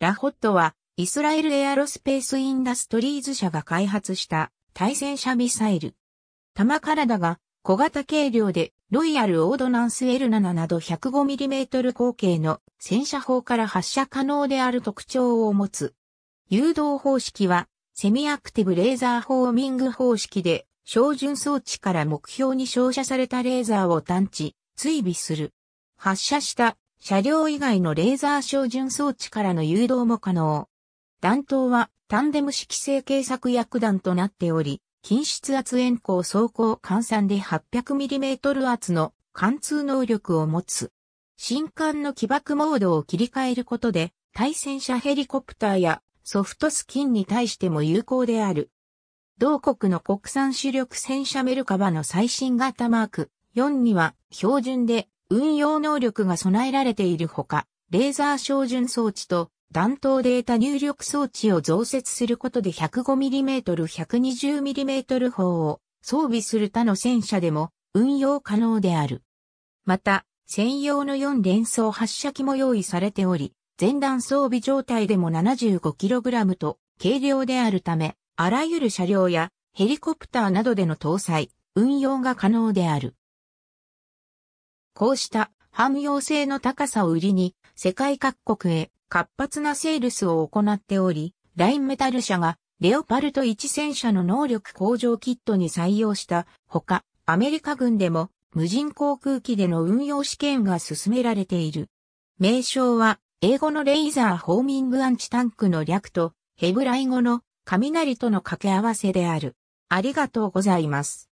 ラホットは、イスラエルエアロスペースインダストリーズ社が開発した対戦車ミサイル。弾体が小型軽量でロイヤルオードナンス L7 など 105mm 口径の戦車砲から発射可能である特徴を持つ。誘導方式はセミアクティブレーザーフォーミング方式で照準装置から目標に照射されたレーザーを探知、追尾する。発射した車両以外のレーザー照準装置からの誘導も可能。弾頭はタンデム式成形作薬弾となっており、近質圧延光走行換算で 800mm 圧の貫通能力を持つ。新艦の起爆モードを切り替えることで、対戦車ヘリコプターやソフトスキンに対しても有効である。同国の国産主力戦車メルカバの最新型マーク4には標準で運用能力が備えられているほか、レーザー照準装置と弾頭データ入力装置を増設することで 105mm120mm 砲を装備する他の戦車でも運用可能である。また、専用の4連装発射機も用意されており、前段装備状態でも 75kg と軽量であるため、あらゆる車両やヘリコプターなどでの搭載、運用が可能である。こうした汎用性の高さを売りに世界各国へ活発なセールスを行っており、ラインメタル社がレオパルト1戦車の能力向上キットに採用したほか、アメリカ軍でも無人航空機での運用試験が進められている。名称は英語のレイザーホーミングアンチタンクの略とヘブライ語の雷との掛け合わせである。ありがとうございます。